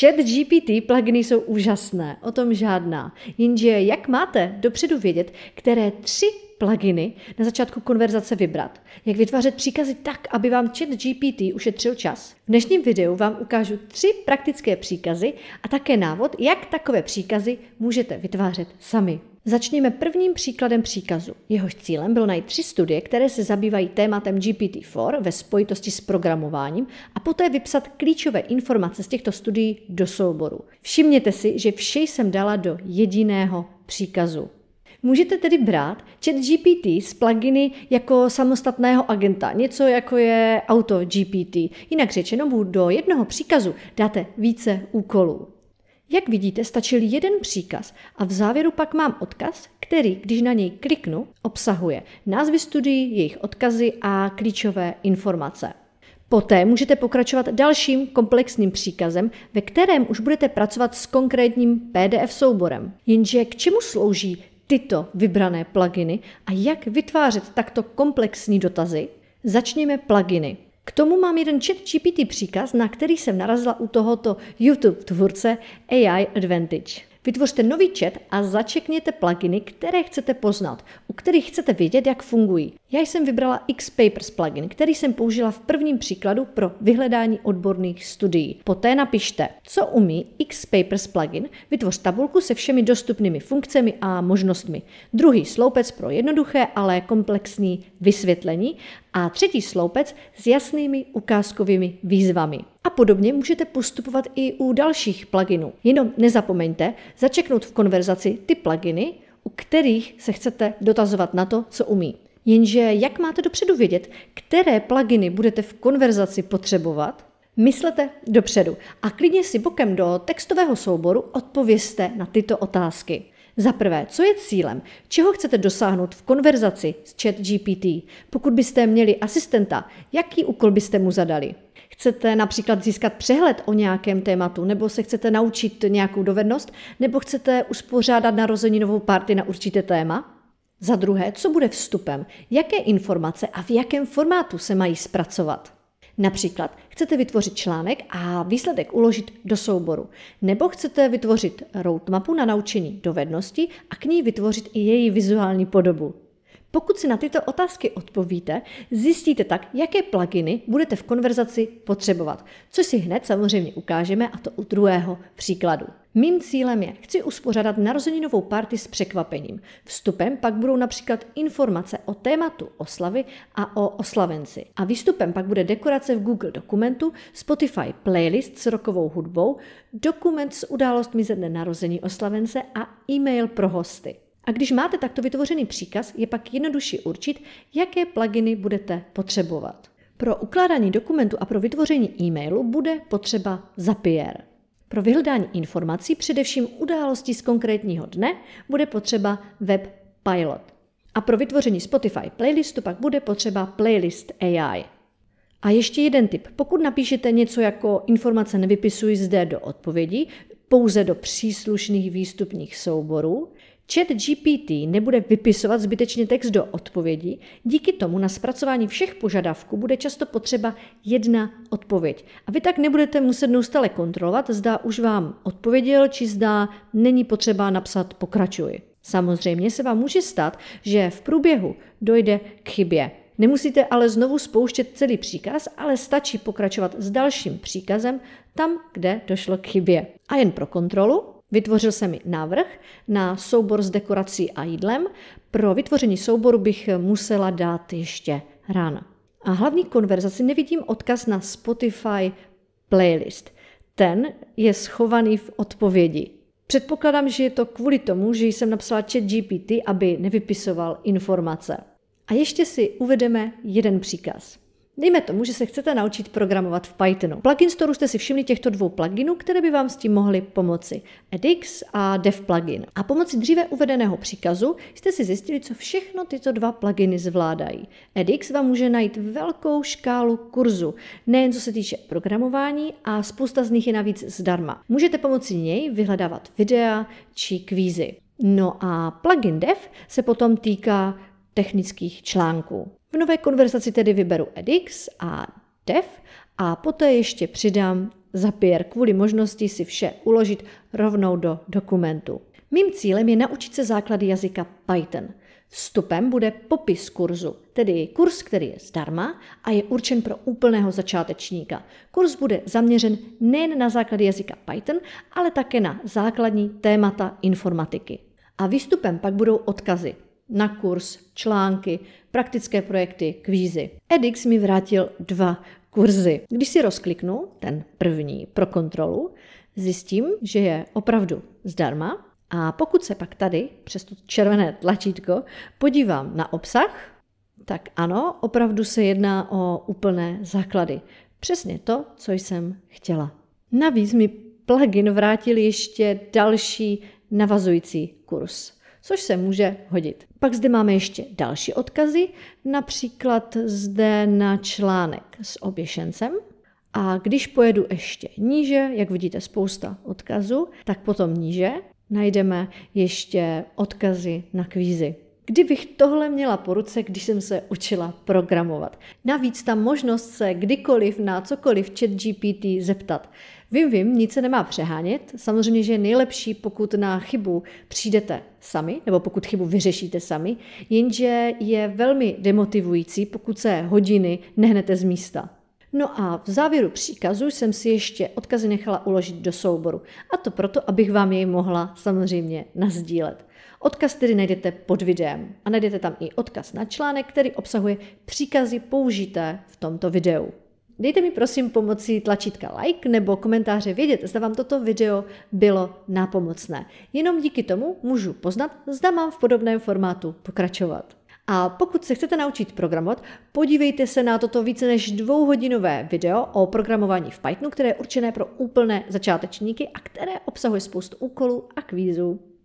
Chat GPT pluginy jsou úžasné, o tom žádná. Jenže jak máte dopředu vědět, které tři pluginy na začátku konverzace vybrat, jak vytvářet příkazy tak, aby vám chat GPT ušetřil čas. V dnešním videu vám ukážu tři praktické příkazy a také návod, jak takové příkazy můžete vytvářet sami. Začněme prvním příkladem příkazu. Jehož cílem bylo najít tři studie, které se zabývají tématem GPT-4 ve spojitosti s programováním a poté vypsat klíčové informace z těchto studií do souboru. Všimněte si, že vše jsem dala do jediného příkazu. Můžete tedy brát chat GPT z pluginy jako samostatného agenta, něco jako je auto GPT. Jinak řečeno mu do jednoho příkazu dáte více úkolů. Jak vidíte, stačil jeden příkaz a v závěru pak mám odkaz, který, když na něj kliknu, obsahuje názvy studií, jejich odkazy a klíčové informace. Poté můžete pokračovat dalším komplexním příkazem, ve kterém už budete pracovat s konkrétním PDF souborem. Jenže k čemu slouží tyto vybrané pluginy a jak vytvářet takto komplexní dotazy? Začněme pluginy. K tomu mám jeden chat GPT příkaz, na který jsem narazila u tohoto YouTube tvůrce AI Advantage. Vytvořte nový chat a začekněte pluginy, které chcete poznat, u kterých chcete vědět, jak fungují. Já jsem vybrala Xpapers plugin, který jsem použila v prvním příkladu pro vyhledání odborných studií. Poté napište, co umí Xpapers plugin, vytvoř tabulku se všemi dostupnými funkcemi a možnostmi. Druhý sloupec pro jednoduché, ale komplexní vysvětlení a třetí sloupec s jasnými ukázkovými výzvami. A podobně můžete postupovat i u dalších pluginů. Jenom nezapomeňte začeknout v konverzaci ty pluginy, u kterých se chcete dotazovat na to, co umí. Jenže jak máte dopředu vědět, které pluginy budete v konverzaci potřebovat? Myslete dopředu a klidně si bokem do textového souboru odpověste na tyto otázky. Za prvé, co je cílem? Čeho chcete dosáhnout v konverzaci s ChatGPT? Pokud byste měli asistenta, jaký úkol byste mu zadali? chcete například získat přehled o nějakém tématu, nebo se chcete naučit nějakou dovednost, nebo chcete uspořádat narozeninovou party na určité téma? Za druhé, co bude vstupem? Jaké informace a v jakém formátu se mají zpracovat? Například chcete vytvořit článek a výsledek uložit do souboru, nebo chcete vytvořit roadmapu na naučení dovednosti a k ní vytvořit i její vizuální podobu. Pokud si na tyto otázky odpovíte, zjistíte tak, jaké pluginy budete v konverzaci potřebovat, což si hned samozřejmě ukážeme a to u druhého příkladu. Mým cílem je, chci uspořádat narozeninovou party s překvapením. Vstupem pak budou například informace o tématu oslavy a o oslavenci. A výstupem pak bude dekorace v Google dokumentu, Spotify playlist s rokovou hudbou, dokument s událostmi ze dne narození oslavence a e-mail pro hosty. A když máte takto vytvořený příkaz, je pak jednodušší určit, jaké pluginy budete potřebovat. Pro ukládání dokumentu a pro vytvoření e-mailu bude potřeba Zapier. Pro vyhledání informací, především událostí z konkrétního dne, bude potřeba Web Pilot. A pro vytvoření Spotify playlistu pak bude potřeba Playlist AI. A ještě jeden tip. Pokud napíšete něco jako informace nevypisuj zde do odpovědí, pouze do příslušných výstupních souborů, Chat GPT nebude vypisovat zbytečně text do odpovědi, díky tomu na zpracování všech požadavků bude často potřeba jedna odpověď. A vy tak nebudete muset neustále kontrolovat, zda už vám odpověděl, či zda není potřeba napsat pokračuj. Samozřejmě se vám může stát, že v průběhu dojde k chybě. Nemusíte ale znovu spouštět celý příkaz, ale stačí pokračovat s dalším příkazem tam, kde došlo k chybě. A jen pro kontrolu Vytvořil jsem mi návrh na soubor s dekorací a jídlem. Pro vytvoření souboru bych musela dát ještě rána. A hlavní konverzaci nevidím odkaz na Spotify playlist. Ten je schovaný v odpovědi. Předpokládám, že je to kvůli tomu, že jsem napsala chat GPT, aby nevypisoval informace. A ještě si uvedeme jeden příkaz. Dejme tomu, že se chcete naučit programovat v Pythonu. V Plugin Store jste si všimli těchto dvou pluginů, které by vám s tím mohly pomoci. edX a dev plugin. A pomocí dříve uvedeného příkazu jste si zjistili, co všechno tyto dva pluginy zvládají. edX vám může najít velkou škálu kurzu, nejen co se týče programování a spousta z nich je navíc zdarma. Můžete pomocí něj vyhledávat videa či kvízy. No a plugin dev se potom týká technických článků. V nové konverzaci tedy vyberu edX a dev a poté ještě přidám zapier kvůli možnosti si vše uložit rovnou do dokumentu. Mým cílem je naučit se základy jazyka Python. Vstupem bude popis kurzu, tedy kurz, který je zdarma a je určen pro úplného začátečníka. Kurz bude zaměřen nejen na základy jazyka Python, ale také na základní témata informatiky. A výstupem pak budou odkazy, na kurz, články, praktické projekty, kvízy. Edix mi vrátil dva kurzy. Když si rozkliknu ten první pro kontrolu, zjistím, že je opravdu zdarma a pokud se pak tady přes to červené tlačítko podívám na obsah, tak ano, opravdu se jedná o úplné základy. Přesně to, co jsem chtěla. Navíc mi plugin vrátil ještě další navazující kurz což se může hodit. Pak zde máme ještě další odkazy, například zde na článek s oběšencem. A když pojedu ještě níže, jak vidíte spousta odkazů, tak potom níže najdeme ještě odkazy na kvízy kdybych tohle měla po ruce, když jsem se učila programovat. Navíc ta možnost se kdykoliv na cokoliv chat GPT zeptat. Vím, vím, nic se nemá přehánět. Samozřejmě, že je nejlepší, pokud na chybu přijdete sami, nebo pokud chybu vyřešíte sami, jenže je velmi demotivující, pokud se hodiny nehnete z místa. No a v závěru příkazu jsem si ještě odkazy nechala uložit do souboru. A to proto, abych vám jej mohla samozřejmě nazdílet. Odkaz tedy najdete pod videem a najdete tam i odkaz na článek, který obsahuje příkazy použité v tomto videu. Dejte mi prosím pomocí tlačítka like nebo komentáře vědět, zda vám toto video bylo nápomocné. Jenom díky tomu můžu poznat, zda mám v podobném formátu pokračovat. A pokud se chcete naučit programovat, podívejte se na toto více než dvouhodinové video o programování v Pythonu, které je určené pro úplné začátečníky a které obsahuje spoustu úkolů a kvízů.